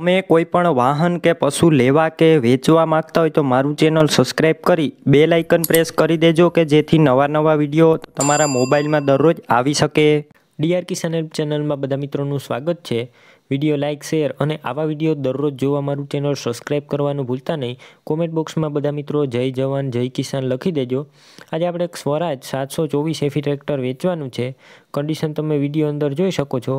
તમે કોઈ પણ વાહન કે પશુ લેવા કે વેચવા માંગતા હોય તો મારું ચેનલ સબસ્ક્રાઈબ કરી બે લાઇકન પ્રેસ કરી દેજો કે જેથી નવા નવા વિડીયો તમારા મોબાઈલમાં દરરોજ આવી શકે ડીઆર કિસાન ચેનલમાં બધા મિત્રોનું સ્વાગત છે વિડીયો લાઇક શેર અને આવા વિડીયો દરરોજ જોવા મારું ચેનલ સબસ્ક્રાઈબ કરવાનું ભૂલતા નહીં કોમેન્ટ બોક્સમાં બધા મિત્રો જય જવાન જય કિસાન લખી દેજો આજે આપણે એક સ્વરાજ સાતસો ચોવીસ એફી ટ્રેક્ટર વેચવાનું છે કન્ડિશન તમે વિડીયો અંદર જોઈ શકો છો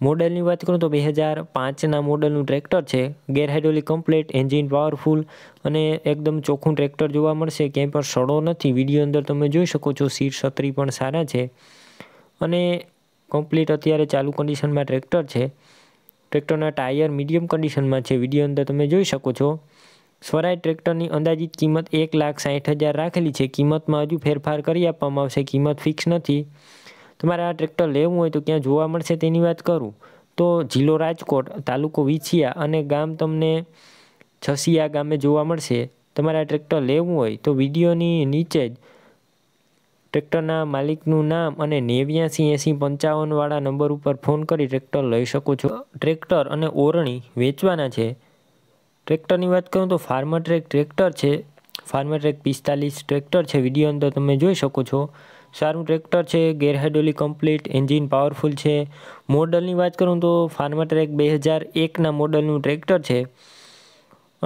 મોડેલની વાત કરું તો બે હજાર પાંચના મોડલનું ટ્રેક્ટર છે ગેરહાઇડ્રોલિક કમ્પ્લેટ એન્જિન પાવરફુલ અને એકદમ ચોખ્ખું ટ્રેક્ટર જોવા મળશે ક્યાંય પણ સડો નથી વિડીયો અંદર તમે જોઈ શકો છો સીટ છત્રી પણ સારા છે અને કમ્પ્લીટ અત્યારે ચાલુ કન્ડિશનમાં ટ્રેક્ટર છે ટ્રેક્ટરના ટાયર મીડિયમ કન્ડિશનમાં છે વિડીયો અંદર તમે જોઈ શકો છો સ્વરાજ ટ્રેક્ટરની અંદાજિત કિંમત એક લાખ સાઠ હજાર રાખેલી છે કિંમતમાં હજુ ફેરફાર કરી આપવામાં આવશે કિંમત ફિક્સ નથી તમારે આ ટ્રેક્ટર લેવું હોય તો ક્યાં જોવા મળશે તેની વાત કરું તો જિલ્લો રાજકોટ તાલુકો વિછિયા અને ગામ તમને છસિયા ગામે જોવા મળશે તમારે આ ટ્રેક્ટર લેવું હોય તો વિડીયોની નીચે જ ટ્રેક્ટરના માલિકનું નામ અને નેવ્યાસી એંસી પંચાવનવાળા નંબર ઉપર ફોન કરી ટ્રેક્ટર લઈ શકો છો ટ્રેક્ટર અને ઓરણી વેચવાના છે ટ્રેક્ટરની વાત કરું તો ફાર્મર ટ્રેક ટ્રેક્ટર છે ફાર્મર ટ્રેક પિસ્તાલીસ ટ્રેક્ટર છે વિડીયો અંદર તમે જોઈ શકો છો સારું ટ્રેક્ટર છે ગેરહાઇડોલી કમ્પ્લીટ એન્જિન પાવરફુલ છે મોડલની વાત કરું તો ફાર્મા ટ્રેક બે હજાર એકના મોડલનું ટ્રેક્ટર છે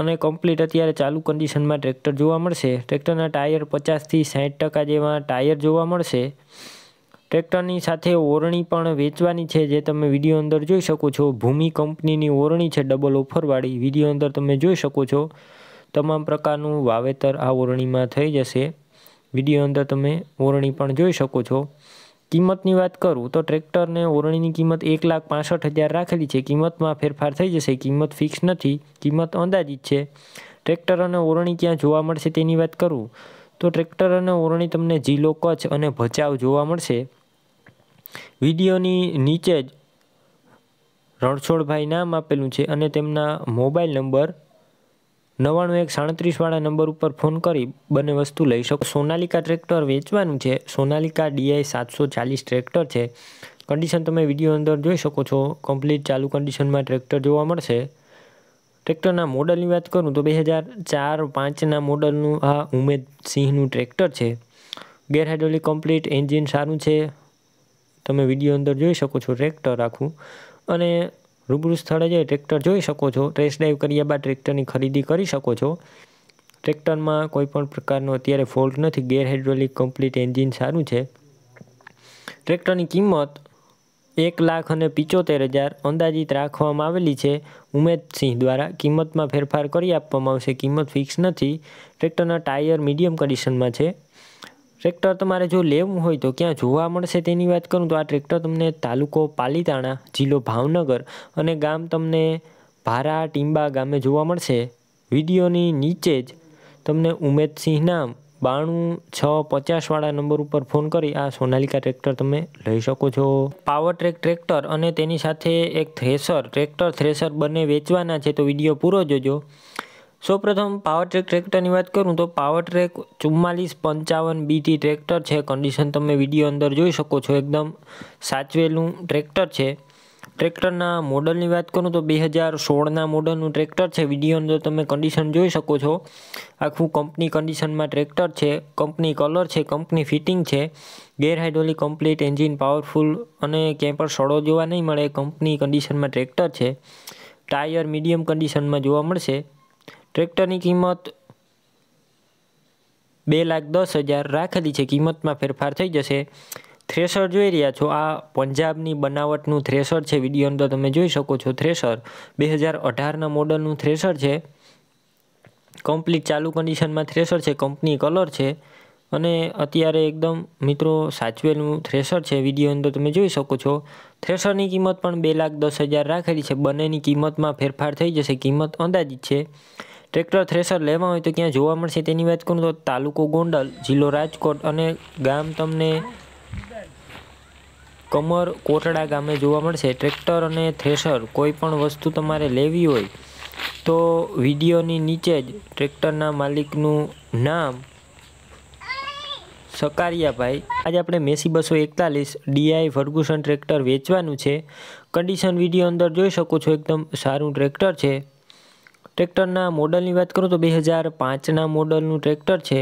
અને કમ્પ્લીટ અત્યારે ચાલુ કન્ડિશનમાં ટ્રેક્ટર જોવા મળશે ટ્રેક્ટરના ટાયર પચાસથી સાઠ ટકા જેવા ટાયર જોવા મળશે ટ્રેક્ટરની સાથે ઓરણી પણ વેચવાની છે જે તમે વિડીયો અંદર જોઈ શકો છો ભૂમિ કંપનીની ઓરણી છે ડબલ ઓફરવાળી વિડીયો અંદર તમે જોઈ શકો છો તમામ પ્રકારનું વાવેતર આ ઓરણીમાં થઈ જશે વિડીયો અંદર તમે ઓરણી પણ જોઈ શકો છો કિંમતની વાત કરું તો ટ્રેક્ટરને ઓરણીની કિંમત એક લાખ પાસઠ હજાર રાખેલી છે કિંમતમાં ફેરફાર થઈ જશે કિંમત ફિક્સ નથી કિંમત અંદાજિત છે ટ્રેક્ટર અને ઓરણી ક્યાં જોવા મળશે તેની વાત કરું તો ટ્રેક્ટર અને ઓરણી તમને જિલ્લો કચ્છ અને ભચાઉ જોવા મળશે વિડીયોની નીચે જ રણછોડભાઈ નામ આપેલું છે અને તેમના મોબાઈલ નંબર નવ્વાણું એક સાડત્રીસવાળા નંબર ઉપર ફોન કરી બંને વસ્તુ લઈ શકો સોનાલિકા ટ્રેક્ટર વેચવાનું છે સોનાલિકા ડીઆઈ સાતસો ચાલીસ ટ્રેક્ટર છે કન્ડિશન તમે વિડીયો અંદર જોઈ શકો છો કમ્પ્લીટ ચાલુ કન્ડિશનમાં ટ્રેક્ટર જોવા મળશે ટ્રેક્ટરના મોડલની વાત કરું તો બે હજાર ચાર પાંચના મોડલનું આ ઉમેદ સિંહનું ટ્રેક્ટર છે ગેરહાઇડ્રોલિક કમ્પ્લીટ એન્જિન સારું છે તમે વિડીયો અંદર જોઈ શકો છો ટ્રેક્ટર આખું અને રૂબરૂ સ્થળે જઈ ટ્રેક્ટર જોઈ શકો છો ટ્રેસ ડ્રાઈવ કર્યા બાદ ટ્રેક્ટરની ખરીદી કરી શકો છો ટ્રેક્ટરમાં કોઈપણ પ્રકારનો અત્યારે ફોલ્ટ નથી ગેર હાઇડ્રોલિક કમ્પ્લીટ એન્જિન સારું છે ટ્રેક્ટરની કિંમત એક લાખ અને પિચોતેર હજાર અંદાજિત રાખવામાં આવેલી છે ઉમેદસિંહ દ્વારા કિંમતમાં ફેરફાર કરી આપવામાં આવશે કિંમત ફિક્સ નથી ટ્રેક્ટરના ટાયર મીડિયમ કન્ડિશનમાં છે ટ્રેક્ટર તમારે જો લેવું હોય તો ક્યાં જોવા મળશે તેની વાત કરું તો આ ટ્રેક્ટર તમને તાલુકો પાલીતાણા જિલ્લો ભાવનગર અને ગામ તમને ભારા ટીંબા ગામે જોવા મળશે વિડીયોની નીચે જ તમને ઉમેદસિંહ નામ બાણું છ પચાસવાળા નંબર ઉપર ફોન કરી આ સોનાલિકા ટ્રેક્ટર તમે લઈ શકો છો પાવર ટ્રેક ટ્રેક્ટર અને તેની સાથે એક થ્રેસર ટ્રેક્ટર થ્રેસર બંને વેચવાના છે તો વિડીયો પૂરો જોજો સૌપ્રથમ પાવર ટ્રેક ટ્રેક્ટરની વાત કરું તો પાવર ટ્રેક ચુમ્માલીસ પંચાવન બીટી ટ્રેક્ટર છે કન્ડિશન તમે વિડીયો અંદર જોઈ શકો છો એકદમ સાચવેલું ટ્રેક્ટર છે ટ્રેક્ટરના મોડલની વાત કરું તો બે હજાર સોળના મોડલનું ટ્રેક્ટર છે વિડીયો અંદર તમે કન્ડિશન જોઈ શકો છો આખું કંપની કન્ડિશનમાં ટ્રેક્ટર છે કંપની કલર છે કંપની ફિટિંગ છે ગેરહાઇડ્રોલિક કમ્પ્લીટ એન્જિન પાવરફુલ અને ક્યાંય પણ સડો જોવા નહીં મળે કંપની કન્ડિશનમાં ટ્રેક્ટર છે ટાયર મીડિયમ કન્ડિશનમાં જોવા મળશે ટ્રેક્ટરની કિંમત બે લાખ દસ હજાર રાખેલી છે કિંમતમાં ફેરફાર થઈ જશે થ્રેશર જોઈ રહ્યા છો આ પંજાબની બનાવટનું થ્રેસર છે વિડીયો અંદર તમે જોઈ શકો છો થ્રેસર બે હજાર અઢારના મોડલનું થ્રેસર છે કમ્પ્લીટ ચાલુ કન્ડિશનમાં થ્રેસર છે કંપની કલર છે અને અત્યારે એકદમ મિત્રો સાચવેલું થ્રેસર છે વિડીયો અંદર તમે જોઈ શકો છો થ્રેસરની કિંમત પણ બે લાખ દસ હજાર રાખેલી છે બંનેની કિંમતમાં ફેરફાર થઈ જશે કિંમત અંદાજિત છે ટ્રેક્ટર થ્રેસર લેવા હોય તો ક્યાં જોવા મળશે તેની વાત કરું તો તાલુકો ગોંડલ જિલ્લો રાજકોટ અને ગામ તમને કમર કોટડા ગામે જોવા મળશે ટ્રેક્ટર અને થ્રેસર કોઈ પણ વસ્તુ તમારે લેવી હોય તો વિડીયોની નીચે જ ટ્રેક્ટરના માલિકનું નામ સકારિયાભાઈ આજે આપણે મેસી બસો એકતાલીસ ડીઆઈ ફર્ગુસન ટ્રેક્ટર વેચવાનું છે કન્ડિશન વિડીયો અંદર જોઈ શકો છો એકદમ સારું ટ્રેક્ટર છે ટ્રેક્ટરના મોડલની વાત કરું તો બે હજાર પાંચના મોડલનું ટ્રેક્ટર છે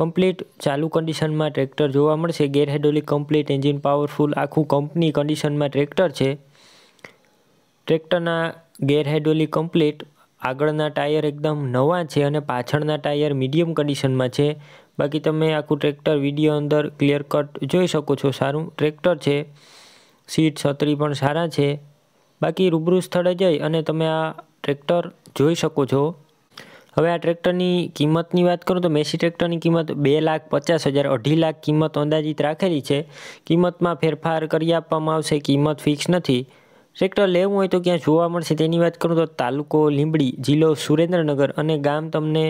કમ્પ્લીટ ચાલુ કન્ડિશનમાં ટ્રેક્ટર જોવા મળશે ગેરહેડોલિક કમ્પ્લીટ એન્જિન પાવરફુલ આખું કંપની કન્ડિશનમાં ટ્રેક્ટર છે ટ્રેક્ટરના ગેરહેડોલિક કમ્પ્લીટ આગળના ટાયર એકદમ નવા છે અને પાછળના ટાયર મીડિયમ કન્ડિશનમાં છે બાકી તમે આખું ટ્રેક્ટર વિડીયો અંદર ક્લિયર કટ જોઈ શકો છો સારું ટ્રેક્ટર છે સીટ છત્રી પણ સારા છે બાકી રૂબરૂ સ્થળે જઈ અને તમે આ ટ્રેક્ટર જોઈ શકો છો હવે આ ટ્રેક્ટરની કિંમતની વાત કરું તો મેસી ટ્રેક્ટરની કિંમત બે લાખ પચાસ હજાર અઢી લાખ કિંમત અંદાજિત રાખેલી છે કિંમતમાં ફેરફાર કરી આપવામાં આવશે કિંમત ફિક્સ નથી ટ્રેક્ટર લેવું હોય તો ક્યાં જોવા મળશે તેની વાત કરું તો તાલુકો લીંબડી જિલ્લો સુરેન્દ્રનગર અને ગામ તમને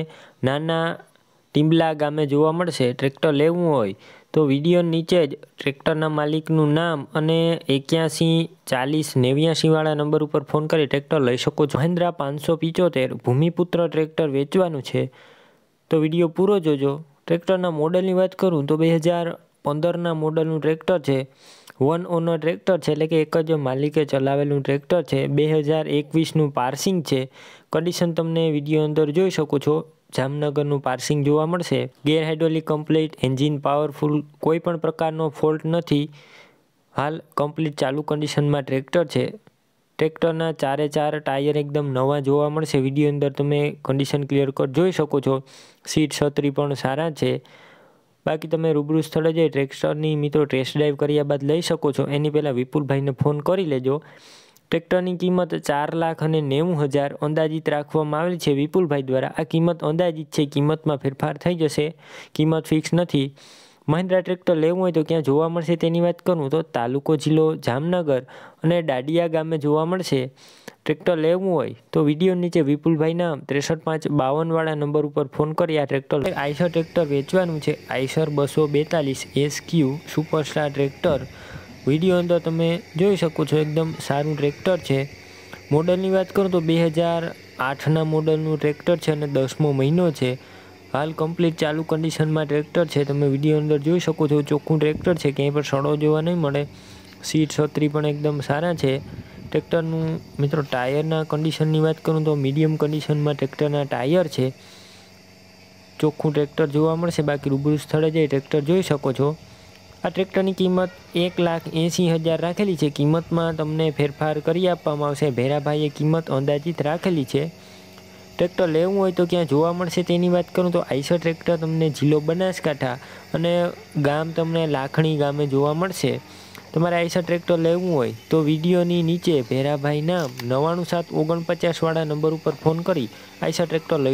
નાના ટીંબલા ગામે જોવા મળશે ટ્રેક્ટર લેવું હોય તો વિડીયો નીચે જ ટ્રેક્ટરના માલિકનું નામ અને એક્યાસી ચાલીસ નેવ્યાસીવાળા નંબર ઉપર ફોન કરી ટ્રેક્ટર લઈ શકો છો મહિન્દ્રા પાંચસો પિચોતેર ભૂમિપુત્ર ટ્રેક્ટર વેચવાનું છે તો વિડીયો પૂરો જોજો ટ્રેક્ટરના મોડલની વાત કરું તો બે હજાર પંદરના મોડલનું ટ્રેક્ટર છે વન ઓનર ટ્રેક્ટર છે એટલે કે એક જ માલિકે ચલાવેલું ટ્રેક્ટર છે બે હજાર એકવીસનું પાર્સિંગ છે કન્ડિશન તમને વિડીયો અંદર જોઈ શકો છો જામનગરનું પાર્સિંગ જોવા મળશે ગેરહાઇડ્રોલિક કમ્પ્લીટ એન્જિન પાવરફુલ કોઈ પણ પ્રકારનો ફોલ્ટ નથી હાલ કમ્પ્લીટ ચાલુ કન્ડિશનમાં ટ્રેક્ટર છે ટ્રેક્ટરના ચારે ચાર ટાયર એકદમ નવા જોવા મળશે વિડીયો અંદર તમે કન્ડિશન ક્લિયર કટ જોઈ શકો છો સીટ છત્રી પણ સારા છે બાકી તમે રૂબરૂ સ્થળે જઈ ટ્રેક્ટરની મિત્રો ટેસ્ટ ડ્રાઈવ કર્યા બાદ લઈ શકો છો એની પહેલાં વિપુલભાઈને ફોન કરી લેજો ટ્રેક્ટરની કિંમત ચાર લાખ અને નેવું હજાર અંદાજિત રાખવામાં આવેલી છે વિપુલભાઈ દ્વારા આ કિંમત અંદાજિત છે કિંમતમાં ફેરફાર થઈ જશે કિંમત ફિક્સ નથી મહિન્દ્રા ટ્રેક્ટર લેવું હોય તો ક્યાં જોવા મળશે તેની વાત કરું તો તાલુકો જિલ્લો જામનગર અને ડાડિયા ગામે જોવા મળશે ટ્રેક્ટર લેવું હોય તો વિડીયો નીચે વિપુલભાઈના ત્રેસઠ પાંચ બાવનવાળા નંબર ઉપર ફોન કરી આ ટ્રેક્ટર આઈસર ટ્રેક્ટર વેચવાનું છે આઈસર બસો બેતાલીસ એસક્યુ સુપરસ્ટાર ટ્રેક્ટર વિડીયો અંદર તમે જોઈ શકો છો એકદમ સારું ટ્રેક્ટર છે મોડલની વાત કરું તો બે હજાર આઠના મોડલનું ટ્રેક્ટર છે અને દસમો મહિનો છે હાલ કમ્પ્લીટ ચાલુ કન્ડિશનમાં ટ્રેક્ટર છે તમે વિડીયો અંદર જોઈ શકો છો ચોખ્ખું ટ્રેક્ટર છે ક્યાંય પણ સડો જોવા નહીં મળે સીટ છત્રી પણ એકદમ સારા છે ટ્રેક્ટરનું મિત્રો ટાયરના કન્ડિશનની વાત કરું તો મીડિયમ કન્ડિશનમાં ટ્રેક્ટરના ટાયર છે ચોખ્ખું ટ્રેક્ટર જોવા મળશે બાકી રૂબરૂ સ્થળે જઈ ટ્રેક્ટર જોઈ શકો છો આ ટ્રેક્ટરની કિંમત એક લાખ એંસી હજાર રાખેલી છે કિંમતમાં તમને ફેરફાર કરી આપવામાં આવશે ભેરાભાઈએ કિંમત અંદાજિત રાખેલી છે ટ્રેક્ટર લેવું હોય તો ક્યાં જોવા મળશે તેની વાત કરું તો આઈસર ટ્રેક્ટર તમને જિલ્લો બનાસકાંઠા અને ગામ તમને લાખણી ગામે જોવા મળશે તમારે આઈસર ટ્રેક્ટર લેવું હોય તો વિડીયોની નીચે ભેરાભાઈ નામ નવ્વાણું સાત ઓગણપચાસવાળા નંબર ઉપર ફોન કરી આઈસર ટ્રેક્ટર લઈ